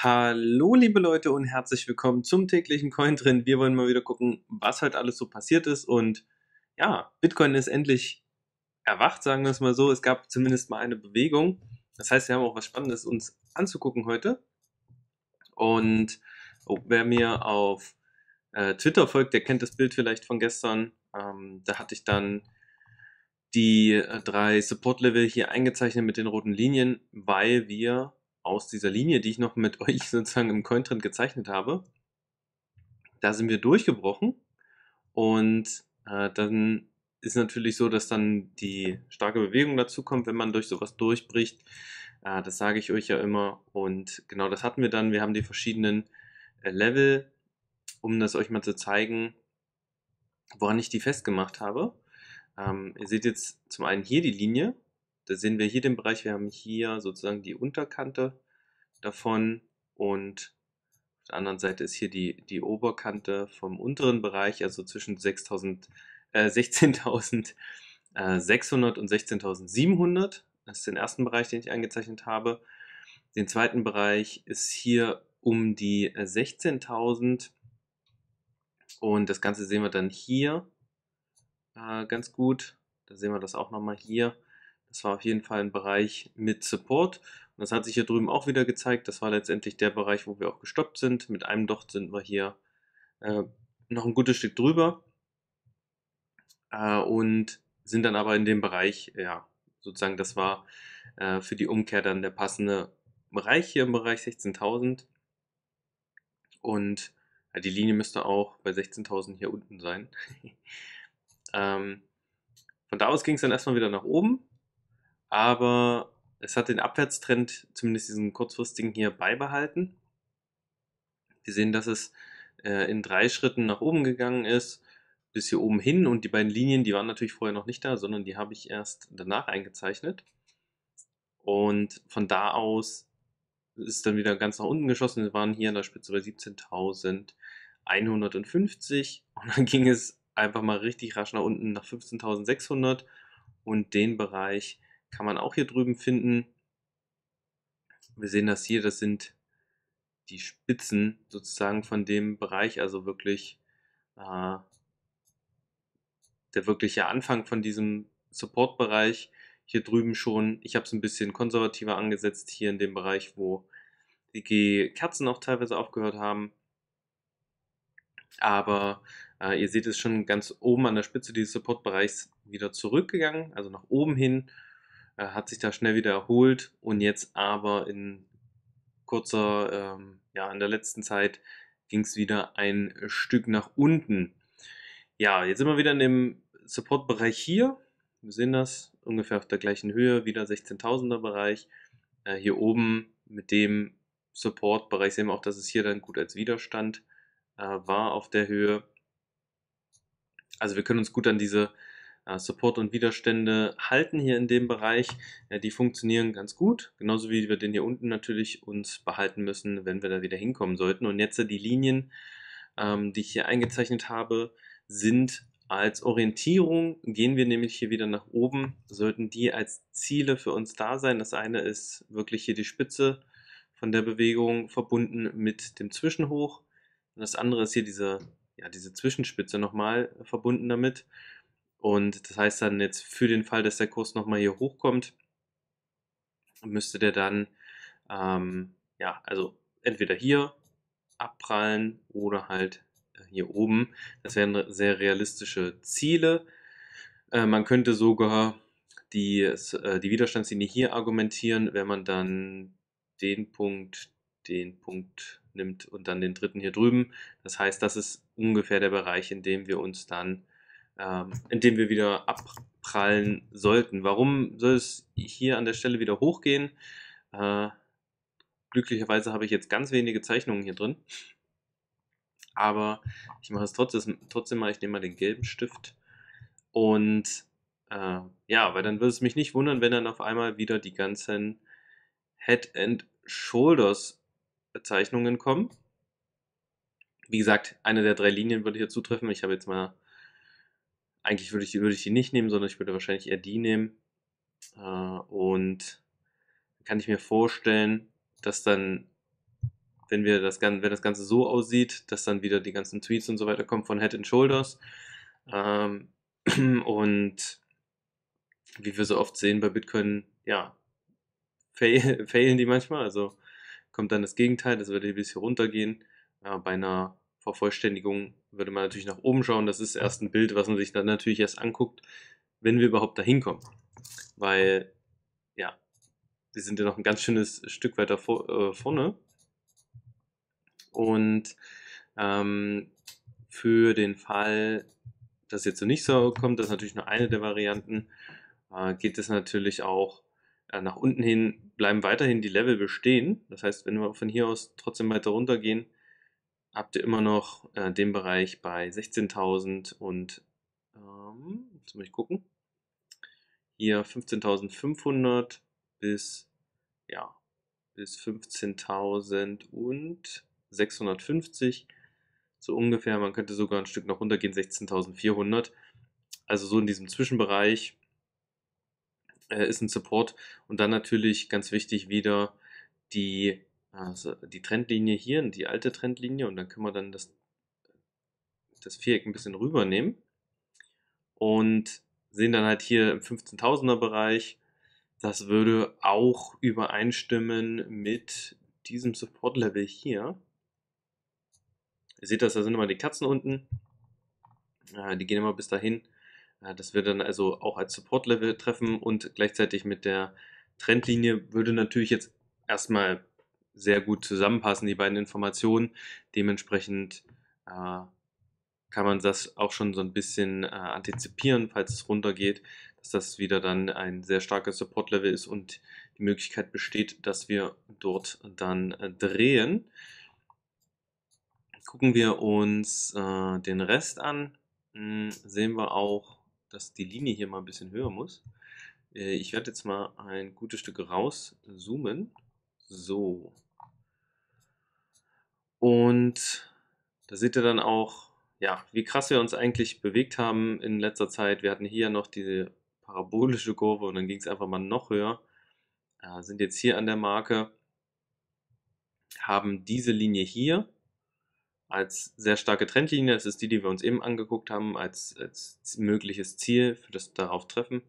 Hallo liebe Leute und herzlich willkommen zum täglichen Coin Trend. Wir wollen mal wieder gucken, was heute alles so passiert ist und ja, Bitcoin ist endlich erwacht, sagen wir es mal so. Es gab zumindest mal eine Bewegung. Das heißt, wir haben auch was Spannendes uns anzugucken heute. Und oh, wer mir auf äh, Twitter folgt, der kennt das Bild vielleicht von gestern. Ähm, da hatte ich dann die äh, drei Support-Level hier eingezeichnet mit den roten Linien, weil wir aus dieser Linie, die ich noch mit euch sozusagen im Cointrend gezeichnet habe, da sind wir durchgebrochen und äh, dann ist natürlich so, dass dann die starke Bewegung dazu kommt, wenn man durch sowas durchbricht. Äh, das sage ich euch ja immer und genau das hatten wir dann. Wir haben die verschiedenen äh, Level, um das euch mal zu zeigen, woran ich die festgemacht habe. Ähm, ihr seht jetzt zum einen hier die Linie, da sehen wir hier den Bereich, wir haben hier sozusagen die Unterkante davon und auf der anderen Seite ist hier die, die Oberkante vom unteren Bereich, also zwischen 16.600 äh, äh, und 16.700. Das ist den ersten Bereich, den ich eingezeichnet habe. Den zweiten Bereich ist hier um die 16.000 äh, und das Ganze sehen wir dann hier äh, ganz gut. Da sehen wir das auch nochmal hier. Das war auf jeden Fall ein Bereich mit Support. Und das hat sich hier drüben auch wieder gezeigt. Das war letztendlich der Bereich, wo wir auch gestoppt sind. Mit einem Docht sind wir hier äh, noch ein gutes Stück drüber. Äh, und sind dann aber in dem Bereich, ja, sozusagen, das war äh, für die Umkehr dann der passende Bereich hier im Bereich 16.000. Und die Linie müsste auch bei 16.000 hier unten sein. ähm, von da aus ging es dann erstmal wieder nach oben aber es hat den Abwärtstrend, zumindest diesen kurzfristigen hier, beibehalten. Wir sehen, dass es äh, in drei Schritten nach oben gegangen ist, bis hier oben hin und die beiden Linien, die waren natürlich vorher noch nicht da, sondern die habe ich erst danach eingezeichnet. Und von da aus ist dann wieder ganz nach unten geschossen. Wir waren hier an der Spitze bei 17.150 und dann ging es einfach mal richtig rasch nach unten nach 15.600 und den Bereich kann man auch hier drüben finden. Wir sehen das hier, das sind die Spitzen sozusagen von dem Bereich, also wirklich äh, der wirkliche Anfang von diesem Supportbereich Hier drüben schon, ich habe es ein bisschen konservativer angesetzt, hier in dem Bereich, wo die Kerzen auch teilweise aufgehört haben. Aber äh, ihr seht es schon ganz oben an der Spitze dieses Supportbereichs wieder zurückgegangen, also nach oben hin äh, hat sich da schnell wieder erholt und jetzt aber in kurzer, ähm, ja, in der letzten Zeit ging es wieder ein Stück nach unten. Ja, jetzt sind wir wieder in dem Support-Bereich hier. Wir sehen das ungefähr auf der gleichen Höhe, wieder 16.000er Bereich. Äh, hier oben mit dem Support-Bereich sehen wir auch, dass es hier dann gut als Widerstand äh, war auf der Höhe. Also wir können uns gut an diese Support und Widerstände halten hier in dem Bereich. die funktionieren ganz gut, genauso wie wir den hier unten natürlich uns behalten müssen, wenn wir da wieder hinkommen sollten. Und jetzt die Linien, ähm, die ich hier eingezeichnet habe, sind als Orientierung, gehen wir nämlich hier wieder nach oben, sollten die als Ziele für uns da sein. Das eine ist wirklich hier die Spitze von der Bewegung verbunden mit dem Zwischenhoch. Und das andere ist hier diese, ja, diese Zwischenspitze nochmal verbunden damit. Und das heißt dann jetzt für den Fall, dass der Kurs nochmal hier hochkommt, müsste der dann, ähm, ja, also entweder hier abprallen oder halt äh, hier oben. Das wären sehr realistische Ziele. Äh, man könnte sogar die, äh, die Widerstandslinie hier argumentieren, wenn man dann den Punkt, den Punkt nimmt und dann den dritten hier drüben. Das heißt, das ist ungefähr der Bereich, in dem wir uns dann ähm, in dem wir wieder abprallen sollten. Warum soll es hier an der Stelle wieder hochgehen? Äh, glücklicherweise habe ich jetzt ganz wenige Zeichnungen hier drin. Aber ich mache es trotzdem, trotzdem mal, ich nehme mal den gelben Stift. Und äh, ja, weil dann würde es mich nicht wundern, wenn dann auf einmal wieder die ganzen Head and Shoulders Zeichnungen kommen. Wie gesagt, eine der drei Linien würde hier zutreffen. Ich habe jetzt mal eigentlich würde ich, würde ich die nicht nehmen, sondern ich würde wahrscheinlich eher die nehmen. Äh, und kann ich mir vorstellen, dass dann, wenn wir das Ganze, wenn das Ganze so aussieht, dass dann wieder die ganzen Tweets und so weiter kommen von Head and Shoulders. Ähm, und wie wir so oft sehen bei Bitcoin, ja, fail, failen die manchmal. Also kommt dann das Gegenteil, das würde ein bisschen runtergehen. Äh, bei einer Vervollständigung würde man natürlich nach oben schauen. Das ist erst ein Bild, was man sich dann natürlich erst anguckt, wenn wir überhaupt da hinkommen. Weil, ja, wir sind ja noch ein ganz schönes Stück weiter vor, äh, vorne. Und ähm, für den Fall, dass jetzt so nicht so kommt, das ist natürlich nur eine der Varianten, äh, geht es natürlich auch äh, nach unten hin, bleiben weiterhin die Level bestehen. Das heißt, wenn wir von hier aus trotzdem weiter runtergehen, habt ihr immer noch äh, den Bereich bei 16.000 und, ähm, jetzt muss ich gucken, hier 15.500 bis, ja, bis 15.650, so ungefähr, man könnte sogar ein Stück noch runtergehen, 16.400, also so in diesem Zwischenbereich äh, ist ein Support und dann natürlich ganz wichtig wieder die also die Trendlinie hier die alte Trendlinie und dann können wir dann das, das Viereck ein bisschen rübernehmen und sehen dann halt hier im 15.000er Bereich, das würde auch übereinstimmen mit diesem Support-Level hier. Ihr seht das, da sind immer die Katzen unten. Äh, die gehen immer bis dahin. Äh, das wird dann also auch als Support-Level treffen und gleichzeitig mit der Trendlinie würde natürlich jetzt erstmal sehr gut zusammenpassen, die beiden Informationen. Dementsprechend äh, kann man das auch schon so ein bisschen äh, antizipieren, falls es runtergeht, dass das wieder dann ein sehr starkes Support-Level ist und die Möglichkeit besteht, dass wir dort dann äh, drehen. Gucken wir uns äh, den Rest an, mh, hm, sehen wir auch, dass die Linie hier mal ein bisschen höher muss. Äh, ich werde jetzt mal ein gutes Stück rauszoomen. So. Und da seht ihr dann auch, ja, wie krass wir uns eigentlich bewegt haben in letzter Zeit. Wir hatten hier noch diese parabolische Kurve und dann ging es einfach mal noch höher. Ja, äh, sind jetzt hier an der Marke, haben diese Linie hier als sehr starke Trendlinie. Das ist die, die wir uns eben angeguckt haben, als, als mögliches Ziel für das darauf Treffen.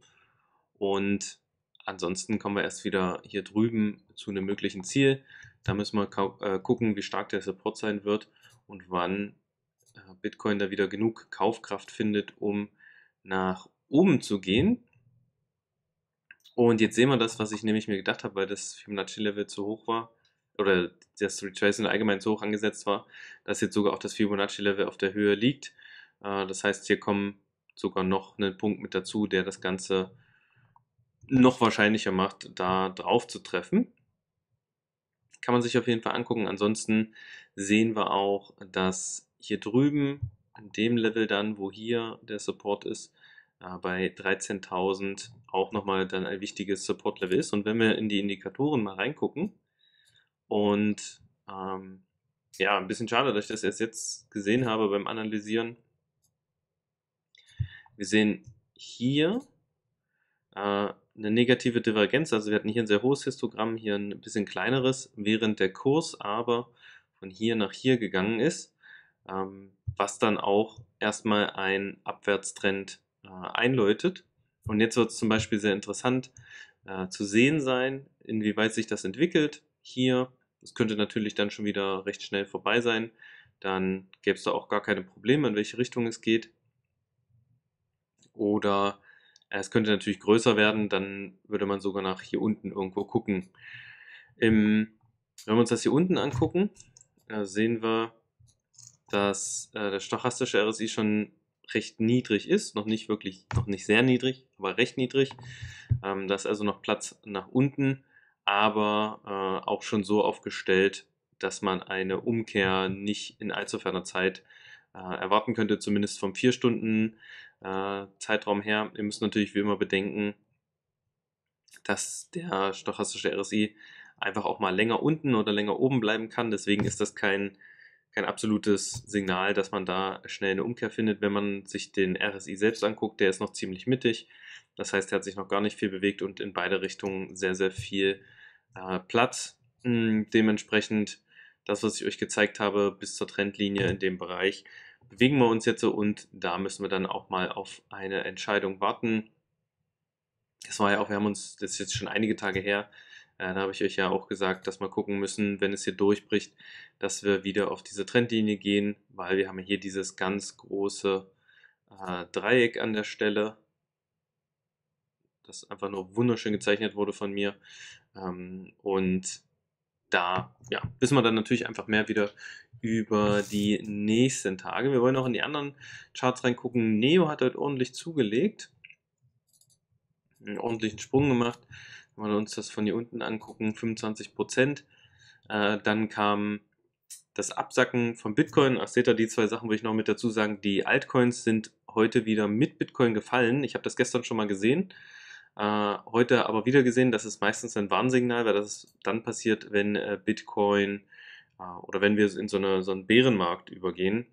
Und Ansonsten kommen wir erst wieder hier drüben zu einem möglichen Ziel. Da müssen wir äh, gucken, wie stark der Support sein wird und wann äh, Bitcoin da wieder genug Kaufkraft findet, um nach oben zu gehen. Und jetzt sehen wir das, was ich nämlich mir gedacht habe, weil das Fibonacci-Level zu hoch war oder das Retracing allgemein zu hoch angesetzt war, dass jetzt sogar auch das Fibonacci-Level auf der Höhe liegt. Äh, das heißt, hier kommen sogar noch einen Punkt mit dazu, der das Ganze noch wahrscheinlicher macht, da drauf zu treffen. Kann man sich auf jeden Fall angucken. Ansonsten sehen wir auch, dass hier drüben, an dem Level dann, wo hier der Support ist, äh, bei 13.000 auch nochmal dann ein wichtiges Support-Level ist. Und wenn wir in die Indikatoren mal reingucken und ähm, ja, ein bisschen schade, dass ich das erst jetzt gesehen habe beim Analysieren. Wir sehen hier äh, eine negative Divergenz. Also wir hatten hier ein sehr hohes Histogramm, hier ein bisschen kleineres, während der Kurs aber von hier nach hier gegangen ist, ähm, was dann auch erstmal einen Abwärtstrend äh, einläutet. Und jetzt wird es zum Beispiel sehr interessant äh, zu sehen sein, inwieweit sich das entwickelt. Hier, das könnte natürlich dann schon wieder recht schnell vorbei sein. Dann gäbe es da auch gar keine Probleme, in welche Richtung es geht. Oder äh, es könnte natürlich größer werden, dann würde man sogar nach hier unten irgendwo gucken. Im, wenn wir uns das hier unten angucken, sehen wir, dass äh, der stochastische RSI schon recht niedrig ist, noch nicht wirklich, noch nicht sehr niedrig, aber recht niedrig. Ähm, da ist also noch Platz nach unten, aber äh, auch schon so aufgestellt, dass man eine Umkehr nicht in allzu ferner Zeit äh, erwarten könnte, zumindest vom 4-Stunden äh, Zeitraum her. Ihr müsst natürlich wie immer bedenken, dass der stochastische RSI einfach auch mal länger unten oder länger oben bleiben kann. Deswegen ist das kein, kein absolutes Signal, dass man da schnell eine Umkehr findet. Wenn man sich den RSI selbst anguckt, der ist noch ziemlich mittig. Das heißt, er hat sich noch gar nicht viel bewegt und in beide Richtungen sehr, sehr viel äh, Platz. Hm, dementsprechend das, was ich euch gezeigt habe, bis zur Trendlinie in dem Bereich bewegen wir uns jetzt so und da müssen wir dann auch mal auf eine Entscheidung warten. Das war ja auch, wir haben uns, das ist jetzt schon einige Tage her, äh, da habe ich euch ja auch gesagt, dass wir gucken müssen, wenn es hier durchbricht, dass wir wieder auf diese Trendlinie gehen, weil wir haben hier dieses ganz große äh, Dreieck an der Stelle, das einfach nur wunderschön gezeichnet wurde von mir. Ähm, und da ja, wissen wir dann natürlich einfach mehr wieder über die nächsten Tage. Wir wollen auch in die anderen Charts reingucken. Neo hat heute ordentlich zugelegt, einen ordentlichen Sprung gemacht. Wenn wir uns das von hier unten angucken, 25 Prozent. Äh, dann kam das Absacken von Bitcoin. Ach, seht ihr, die zwei Sachen will ich noch mit dazu sagen. Die Altcoins sind heute wieder mit Bitcoin gefallen. Ich habe das gestern schon mal gesehen. Äh, heute aber wieder gesehen, das ist meistens ein Warnsignal, weil das dann passiert, wenn äh, Bitcoin äh, oder wenn wir in so, eine, so einen Bärenmarkt übergehen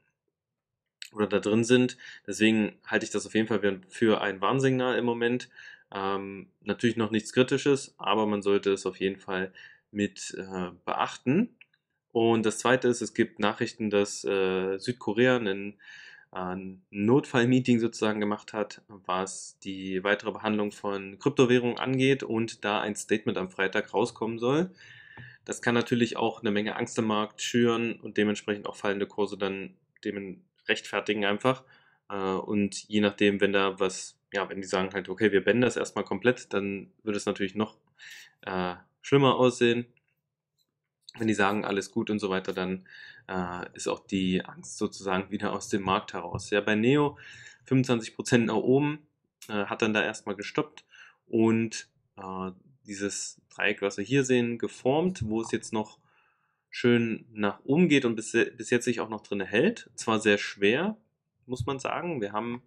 oder da drin sind. Deswegen halte ich das auf jeden Fall für ein Warnsignal im Moment. Ähm, natürlich noch nichts Kritisches, aber man sollte es auf jeden Fall mit äh, beachten. Und das Zweite ist, es gibt Nachrichten, dass äh, Südkorea einen, ein äh, Notfallmeeting sozusagen gemacht hat, was die weitere Behandlung von Kryptowährungen angeht und da ein Statement am Freitag rauskommen soll. Das kann natürlich auch eine Menge Angst im Markt schüren und dementsprechend auch fallende Kurse dann dem rechtfertigen einfach. Äh, und je nachdem, wenn da was, ja, wenn die sagen halt, okay, wir bänden das erstmal komplett, dann würde es natürlich noch äh, schlimmer aussehen. Wenn die sagen, alles gut und so weiter, dann äh, ist auch die Angst sozusagen wieder aus dem Markt heraus. Ja, bei Neo 25% nach oben, äh, hat dann da erstmal gestoppt und äh, dieses Dreieck, was wir hier sehen, geformt, wo es jetzt noch schön nach oben geht und bis, bis jetzt sich auch noch drin hält. Zwar sehr schwer, muss man sagen. Wir haben,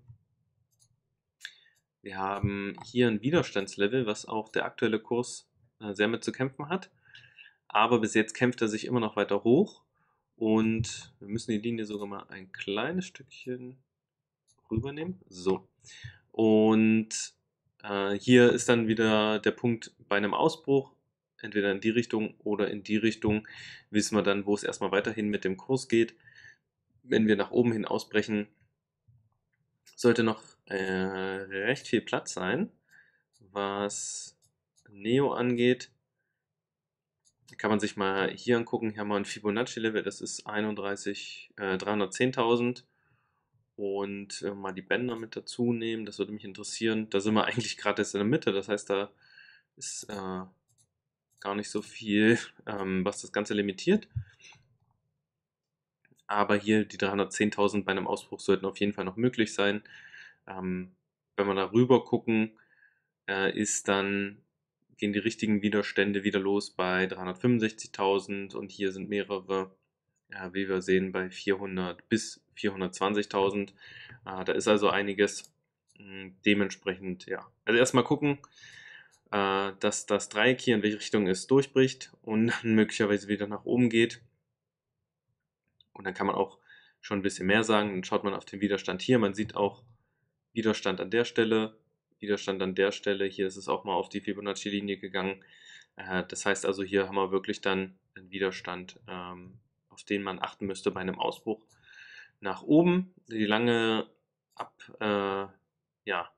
wir haben hier ein Widerstandslevel, was auch der aktuelle Kurs äh, sehr mit zu kämpfen hat. Aber bis jetzt kämpft er sich immer noch weiter hoch. Und wir müssen die Linie sogar mal ein kleines Stückchen rübernehmen. So. Und äh, hier ist dann wieder der Punkt bei einem Ausbruch, entweder in die Richtung oder in die Richtung, wissen wir dann, wo es erstmal weiterhin mit dem Kurs geht. Wenn wir nach oben hin ausbrechen, sollte noch äh, recht viel Platz sein, was Neo angeht kann man sich mal hier angucken. Hier haben wir ein Fibonacci-Level, das ist 31, äh, 310.000 und äh, mal die Bänder mit dazu nehmen. Das würde mich interessieren. Da sind wir eigentlich gerade jetzt in der Mitte. Das heißt, da ist äh, gar nicht so viel, ähm, was das Ganze limitiert. Aber hier die 310.000 bei einem Ausbruch sollten auf jeden Fall noch möglich sein. Ähm, wenn wir da rüber gucken, äh, ist dann gehen die richtigen Widerstände wieder los bei 365.000 und hier sind mehrere, wie wir sehen, bei 400 bis 420.000. Ah, da ist also einiges. Hm, dementsprechend, ja. Also erstmal gucken, äh, dass das Dreieck hier in welche Richtung es durchbricht und dann möglicherweise wieder nach oben geht. Und dann kann man auch schon ein bisschen mehr sagen. Dann schaut man auf den Widerstand hier. Man sieht auch Widerstand an der Stelle, Widerstand an der Stelle. Hier ist es auch mal auf die Fibonacci-Linie gegangen. Äh, das heißt also, hier haben wir wirklich dann einen Widerstand, ähm, auf den man achten müsste bei einem Ausbruch nach oben. Die lange ab, äh, ja,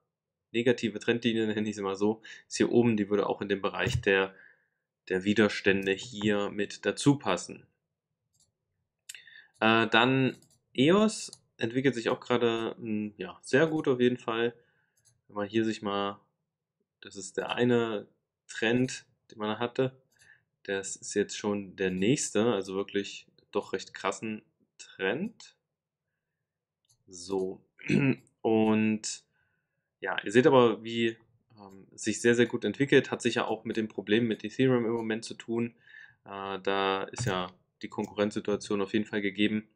negative Trendlinie, nenne ich sie mal so, ist hier oben, die würde auch in den Bereich der, der Widerstände hier mit dazu passen. Äh, dann EOS entwickelt sich auch gerade hm, ja, sehr gut auf jeden Fall. Wenn man hier sich mal, das ist der eine Trend, den man hatte. Das ist jetzt schon der nächste, also wirklich doch recht krassen Trend. So. Und ja, ihr seht aber, wie ähm, sich sehr, sehr gut entwickelt. Hat sicher auch mit dem Problem mit Ethereum im Moment zu tun. Äh, da ist ja die Konkurrenzsituation auf jeden Fall gegeben.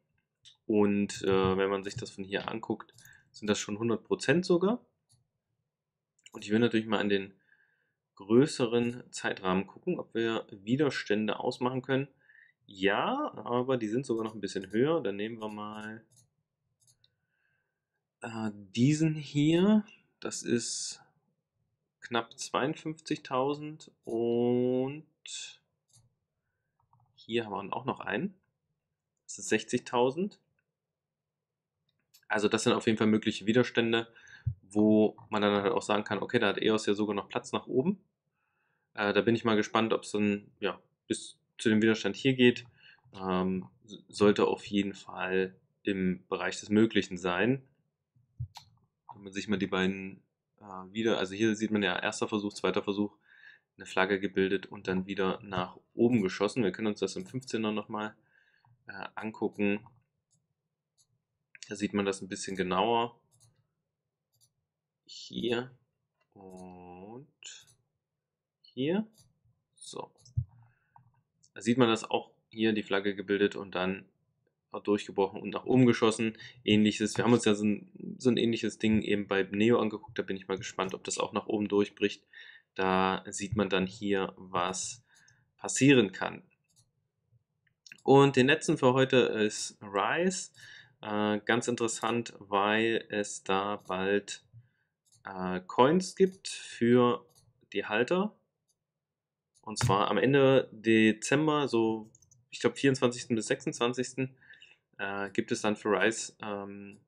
Und äh, wenn man sich das von hier anguckt, sind das schon 100% sogar. Und ich will natürlich mal an den größeren Zeitrahmen gucken, ob wir Widerstände ausmachen können. Ja, aber die sind sogar noch ein bisschen höher. Dann nehmen wir mal äh, diesen hier. Das ist knapp 52.000 und hier haben wir auch noch einen. Das ist 60.000. Also das sind auf jeden Fall mögliche Widerstände, wo man dann halt auch sagen kann, okay, da hat EOS ja sogar noch Platz nach oben. Äh, da bin ich mal gespannt, ob es dann ja, bis zu dem Widerstand hier geht. Ähm, sollte auf jeden Fall im Bereich des Möglichen sein man sich mal die beiden äh, wieder, also hier sieht man ja erster Versuch, zweiter Versuch, eine Flagge gebildet und dann wieder nach oben geschossen. Wir können uns das im 15er nochmal äh, angucken. Da sieht man das ein bisschen genauer. Hier und hier. So. Da sieht man das auch hier, die Flagge gebildet und dann hat durchgebrochen und nach oben geschossen. Ähnliches, wir haben uns ja so ein, so ein ähnliches Ding eben bei Neo angeguckt, da bin ich mal gespannt, ob das auch nach oben durchbricht. Da sieht man dann hier, was passieren kann. Und den letzten für heute ist Rise. Äh, ganz interessant, weil es da bald äh, Coins gibt für die Halter. Und zwar am Ende Dezember, so ich glaube 24. bis 26 äh, gibt es dann für Rice ähm,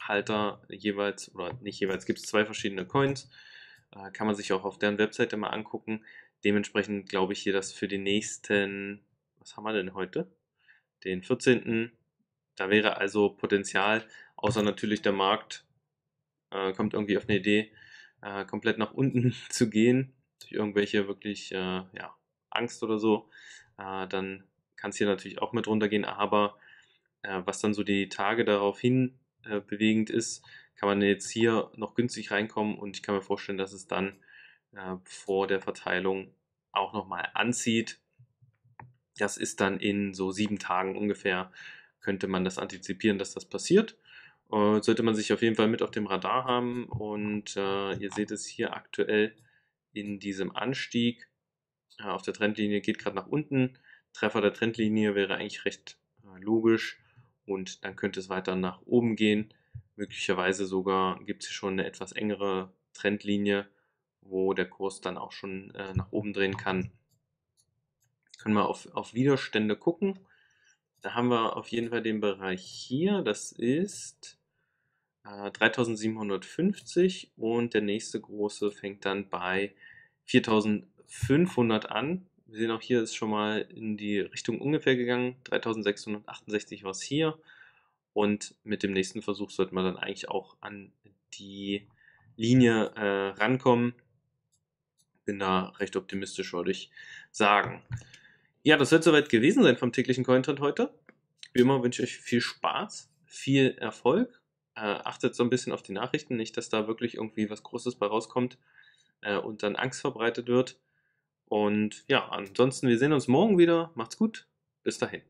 Halter jeweils, oder nicht jeweils, gibt es zwei verschiedene Coins. Äh, kann man sich auch auf deren Webseite mal angucken. Dementsprechend glaube ich hier, dass für die nächsten, was haben wir denn heute? Den 14. Da wäre also Potenzial, außer natürlich der Markt äh, kommt irgendwie auf eine Idee, äh, komplett nach unten zu gehen, durch irgendwelche wirklich äh, ja, Angst oder so, äh, dann kann es hier natürlich auch mit runtergehen, aber äh, was dann so die Tage darauf hin äh, bewegend ist, kann man jetzt hier noch günstig reinkommen und ich kann mir vorstellen, dass es dann äh, vor der Verteilung auch nochmal anzieht. Das ist dann in so sieben Tagen ungefähr, könnte man das antizipieren, dass das passiert. sollte man sich auf jeden Fall mit auf dem Radar haben und ihr seht es hier aktuell in diesem Anstieg. auf der Trendlinie geht gerade nach unten. Treffer der Trendlinie wäre eigentlich recht logisch und dann könnte es weiter nach oben gehen. Möglicherweise sogar gibt es schon eine etwas engere Trendlinie, wo der Kurs dann auch schon äh, nach oben drehen kann. Können wir auf, auf Widerstände gucken. Da haben wir auf jeden Fall den Bereich hier, das ist äh, 3750 und der nächste große fängt dann bei 4500 an wir sehen auch hier ist schon mal in die Richtung ungefähr gegangen. 3668 war es hier. Und mit dem nächsten Versuch sollte man dann eigentlich auch an die Linie äh, rankommen. Bin da recht optimistisch, würde ich sagen. Ja, das wird soweit gewesen sein vom täglichen Cointrend heute. Wie immer wünsche ich euch viel Spaß, viel Erfolg. Äh, achtet so ein bisschen auf die Nachrichten, nicht, dass da wirklich irgendwie was Großes bei rauskommt äh, und dann Angst verbreitet wird. Und ja, ansonsten, wir sehen uns morgen wieder. Macht's gut. Bis dahin.